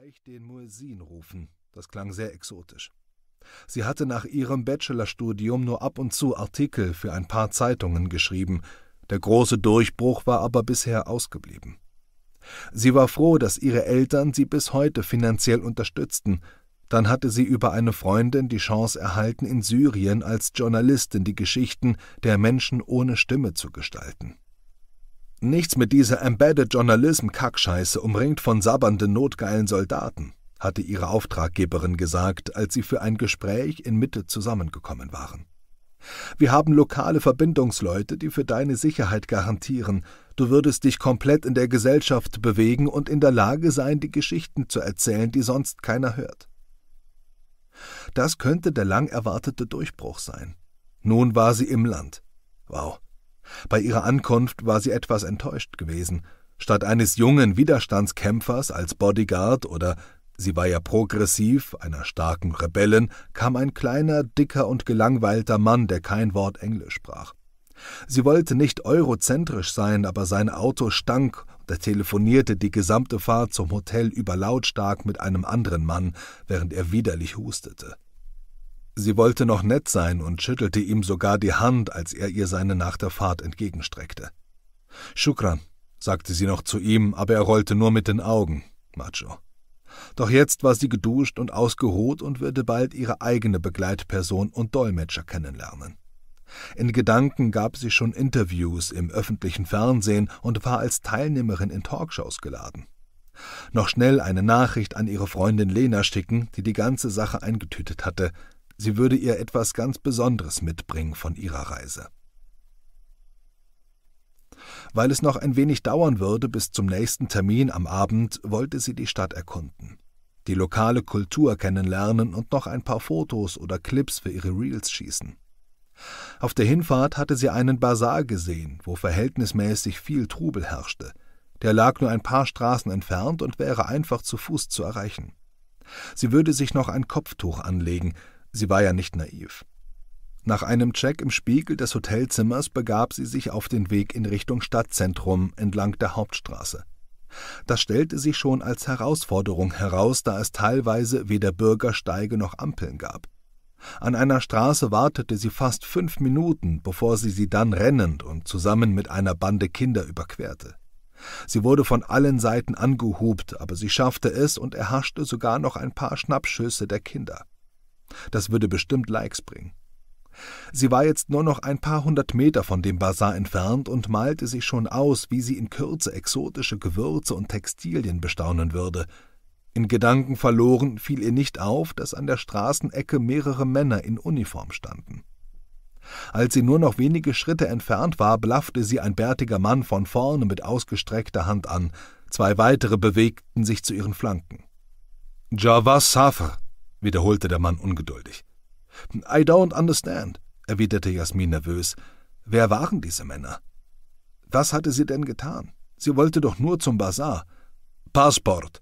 gleich den Muezzin rufen. Das klang sehr exotisch. Sie hatte nach ihrem Bachelorstudium nur ab und zu Artikel für ein paar Zeitungen geschrieben, der große Durchbruch war aber bisher ausgeblieben. Sie war froh, dass ihre Eltern sie bis heute finanziell unterstützten, dann hatte sie über eine Freundin die Chance erhalten, in Syrien als Journalistin die Geschichten der Menschen ohne Stimme zu gestalten. Nichts mit dieser Embedded Journalism-Kackscheiße umringt von sabbernden notgeilen Soldaten, hatte ihre Auftraggeberin gesagt, als sie für ein Gespräch in Mitte zusammengekommen waren. Wir haben lokale Verbindungsleute, die für deine Sicherheit garantieren. Du würdest dich komplett in der Gesellschaft bewegen und in der Lage sein, die Geschichten zu erzählen, die sonst keiner hört. Das könnte der lang erwartete Durchbruch sein. Nun war sie im Land. Wow, bei ihrer Ankunft war sie etwas enttäuscht gewesen. Statt eines jungen Widerstandskämpfers als Bodyguard oder sie war ja progressiv, einer starken Rebellen, kam ein kleiner, dicker und gelangweilter Mann, der kein Wort Englisch sprach. Sie wollte nicht eurozentrisch sein, aber sein Auto stank und er telefonierte die gesamte Fahrt zum Hotel überlautstark mit einem anderen Mann, während er widerlich hustete. Sie wollte noch nett sein und schüttelte ihm sogar die Hand, als er ihr seine nach der Fahrt entgegenstreckte. Shukran, sagte sie noch zu ihm, aber er rollte nur mit den Augen, Macho. Doch jetzt war sie geduscht und ausgeruht und würde bald ihre eigene Begleitperson und Dolmetscher kennenlernen. In Gedanken gab sie schon Interviews im öffentlichen Fernsehen und war als Teilnehmerin in Talkshows geladen. Noch schnell eine Nachricht an ihre Freundin Lena schicken, die die ganze Sache eingetütet hatte, Sie würde ihr etwas ganz Besonderes mitbringen von ihrer Reise. Weil es noch ein wenig dauern würde bis zum nächsten Termin am Abend, wollte sie die Stadt erkunden, die lokale Kultur kennenlernen und noch ein paar Fotos oder Clips für ihre Reels schießen. Auf der Hinfahrt hatte sie einen Basar gesehen, wo verhältnismäßig viel Trubel herrschte. Der lag nur ein paar Straßen entfernt und wäre einfach zu Fuß zu erreichen. Sie würde sich noch ein Kopftuch anlegen, Sie war ja nicht naiv. Nach einem Check im Spiegel des Hotelzimmers begab sie sich auf den Weg in Richtung Stadtzentrum entlang der Hauptstraße. Das stellte sich schon als Herausforderung heraus, da es teilweise weder Bürgersteige noch Ampeln gab. An einer Straße wartete sie fast fünf Minuten, bevor sie sie dann rennend und zusammen mit einer Bande Kinder überquerte. Sie wurde von allen Seiten angehupt, aber sie schaffte es und erhaschte sogar noch ein paar Schnappschüsse der Kinder. Das würde bestimmt Likes bringen. Sie war jetzt nur noch ein paar hundert Meter von dem Bazar entfernt und malte sich schon aus, wie sie in Kürze exotische Gewürze und Textilien bestaunen würde. In Gedanken verloren fiel ihr nicht auf, dass an der Straßenecke mehrere Männer in Uniform standen. Als sie nur noch wenige Schritte entfernt war, blaffte sie ein bärtiger Mann von vorne mit ausgestreckter Hand an. Zwei weitere bewegten sich zu ihren Flanken. Javas Safer, wiederholte der Mann ungeduldig. I don't understand, erwiderte Jasmin nervös. Wer waren diese Männer? Was hatte sie denn getan? Sie wollte doch nur zum Bazar. Passport,